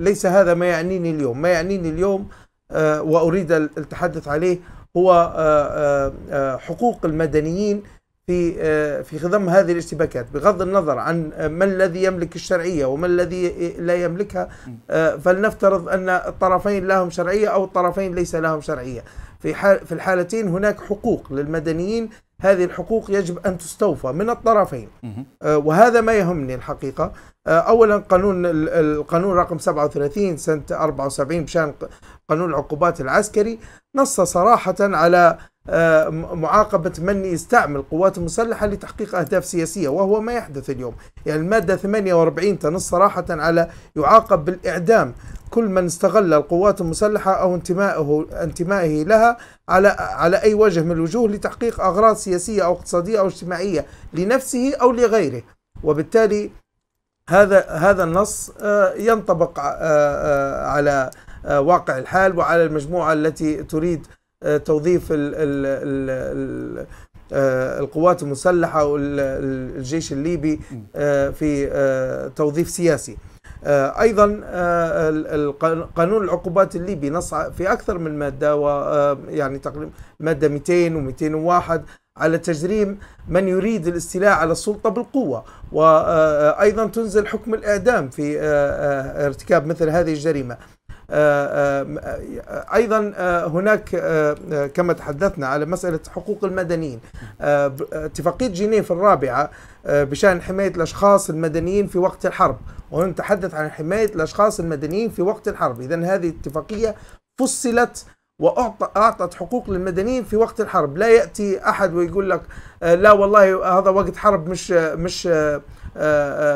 ليس هذا ما يعنيني اليوم ما يعنيني اليوم آه، وأريد التحدث عليه هو آه، آه، حقوق المدنيين في في خضم هذه الاشتباكات بغض النظر عن ما الذي يملك الشرعيه وما الذي لا يملكها فلنفترض ان الطرفين لهم شرعيه او الطرفين ليس لهم شرعيه في حال في الحالتين هناك حقوق للمدنيين هذه الحقوق يجب أن تستوفى من الطرفين آه، وهذا ما يهمني الحقيقة آه، أولا قانون القانون رقم 37 سنة 74 بشأن قانون العقوبات العسكري نص صراحة على آه، معاقبة من يستعمل القوات المسلحة لتحقيق أهداف سياسية وهو ما يحدث اليوم يعني المادة 48 تنص صراحة على يعاقب بالإعدام كل من استغل القوات المسلحة أو انتمائه انتمائه لها على على أي وجه من الوجوه لتحقيق أغراض سياسية أو اقتصادية أو اجتماعية لنفسه أو لغيره وبالتالي هذا هذا النص آه، ينطبق آه، آه، على واقع الحال وعلى المجموعة التي تريد توظيف الـ الـ ال القوات المسلحة والجيش الليبي في توظيف سياسي آه، ايضا آه، قانون العقوبات الليبي نص في اكثر من ماده ويعني آه، تقريبا ماده 200 و201 على تجريم من يريد الاستيلاء على السلطة بالقوة وأيضا تنزل حكم الإعدام في ارتكاب مثل هذه الجريمة آه، آه، آه، ايضا هناك كما تحدثنا على مساله حقوق المدنيين اتفاقيه جنيف الرابعه بشان حمايه الاشخاص المدنيين في وقت الحرب ونتحدث عن حمايه الاشخاص المدنيين في وقت الحرب اذا هذه الاتفاقيه فصلت واعطت حقوق للمدنيين في وقت الحرب لا ياتي احد ويقول لك لا والله هذا وقت حرب مش مش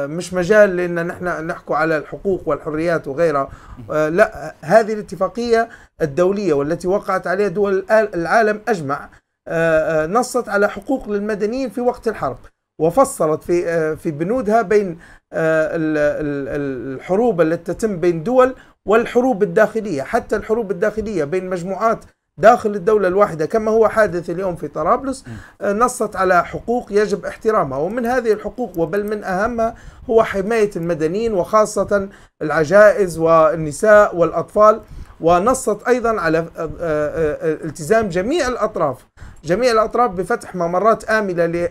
مش مجال لان نحن نحكوا على الحقوق والحريات وغيرها آه، لا هذه الاتفاقيه الدوليه والتي وقعت عليها دول العالم اجمع آه، آه، نصت على حقوق للمدنيين في وقت الحرب وفصلت في في بنودها بين الحروب التي تتم بين دول والحروب الداخليه حتى الحروب الداخليه بين مجموعات داخل الدولة الواحدة كما هو حادث اليوم في طرابلس آه، نصت على حقوق يجب احترامها ومن هذه الحقوق وبل من أهمها هو حماية المدنيين وخاصة العجائز والنساء والأطفال ونصت أيضا على آه، آه، التزام جميع الأطراف جميع الأطراف بفتح ممرات آمنة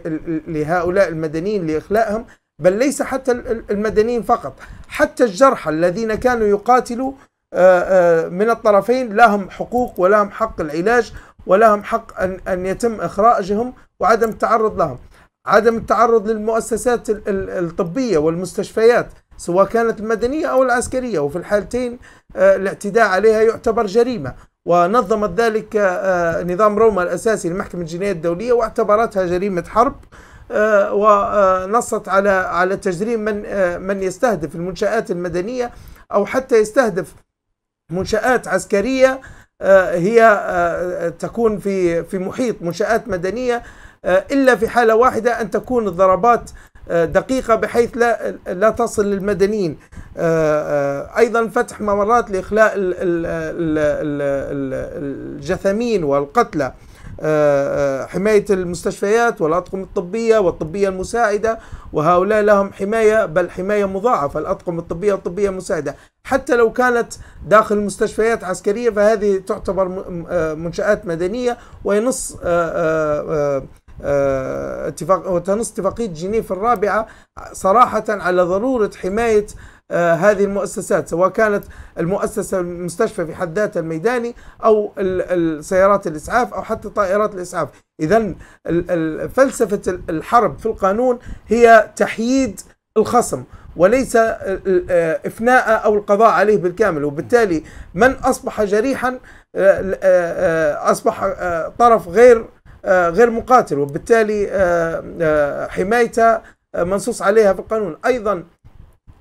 لهؤلاء المدنيين لإخلائهم بل ليس حتى المدنيين فقط حتى الجرحى الذين كانوا يقاتلوا آه، آه، من الطرفين لهم حقوق ولهم حق العلاج ولهم حق أن, أن يتم إخراجهم وعدم التعرض لهم عدم التعرض للمؤسسات الطبية والمستشفيات سواء كانت المدنية أو العسكرية وفي الحالتين آه، الاعتداء عليها يعتبر جريمة ونظمت ذلك نظام روما الأساسي لمحكمة الجنائيه الدولية واعتبرتها جريمة حرب ونصت على على تجريم من من يستهدف المنشآت المدنية أو حتى يستهدف منشآت عسكرية آه، هي آه، تكون في في محيط منشآت مدنية آه، إلا في حالة واحدة أن تكون الضربات دقيقة بحيث لا لا تصل للمدنيين أيضا فتح ممرات لإخلاء الجثمين والقتلى حماية المستشفيات والأطقم الطبية والطبية المساعدة وهؤلاء لهم حماية بل حماية مضاعفة الأطقم الطبية والطبية المساعدة حتى لو كانت داخل مستشفيات عسكرية فهذه تعتبر آه، منشآت مدنية وينص آه، آه، اتفاق وتنص اتفاقية جنيف الرابعة صراحة على ضرورة حماية هذه المؤسسات سواء كانت المؤسسة المستشفى في حد ذاتها الميداني أو سيارات الإسعاف أو حتى طائرات الإسعاف إذا فلسفة الحرب في القانون هي تحييد الخصم وليس آه، إفناء أو القضاء عليه بالكامل وبالتالي من أصبح جريحا آه، آه، أصبح طرف غير غير مقاتل وبالتالي حمايته منصوص عليها في القانون أيضا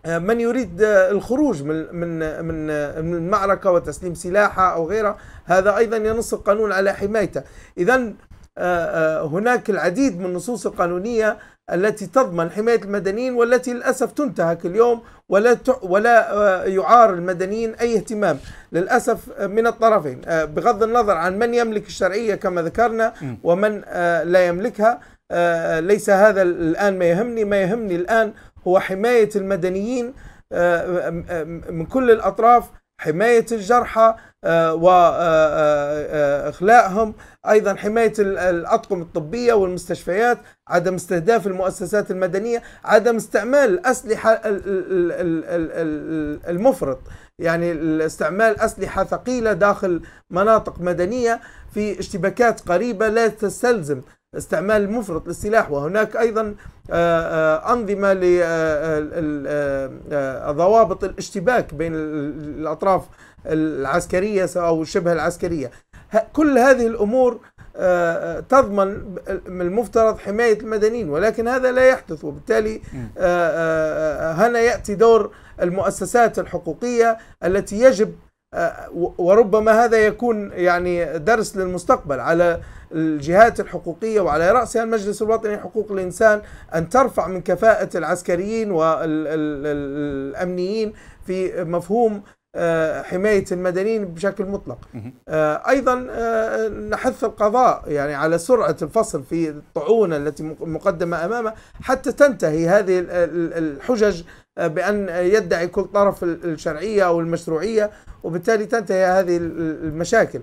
من يريد الخروج من من من المعركه وتسليم سلاحه او غيره هذا ايضا ينص القانون على حمايته اذا هناك العديد من النصوص القانونيه التي تضمن حماية المدنيين والتي للأسف تنتهك اليوم ولا ولا آه، يعار المدنيين أي اهتمام للأسف آه، من الطرفين آه، بغض النظر عن من يملك الشرعية كما ذكرنا ومن لا يملكها ليس هذا الآن ما يهمني ما يهمني الآن هو حماية المدنيين من كل الأطراف حماية الجرحى آه، واخلائهم آه، آه، ايضا حمايه الاطقم الطبيه والمستشفيات عدم استهداف المؤسسات المدنيه عدم استعمال الاسلحه المفرط يعني استعمال اسلحه ثقيله داخل مناطق مدنيه في اشتباكات قريبه لا تستلزم استعمال مفرط للسلاح وهناك أيضا آه، آه، أنظمة لضوابط آه، الاشتباك بين الأطراف العسكرية أو شبه العسكرية كل هذه الأمور تضمن من المفترض حماية المدنيين ولكن هذا لا يحدث وبالتالي هنا يأتي دور المؤسسات الحقوقية التي يجب وربما هذا يكون يعني درس للمستقبل على الجهات الحقوقية وعلى رأسها المجلس الوطني لحقوق الإنسان أن ترفع من كفاءة العسكريين والأمنيين في مفهوم آه، حماية المدنيين بشكل مطلق آه، أيضا آه، نحث القضاء يعني على سرعة الفصل في الطعون التي مقدمة أمامه حتى تنتهي هذه الحجج بأن يدعي كل طرف الشرعية أو المشروعية وبالتالي تنتهي هذه المشاكل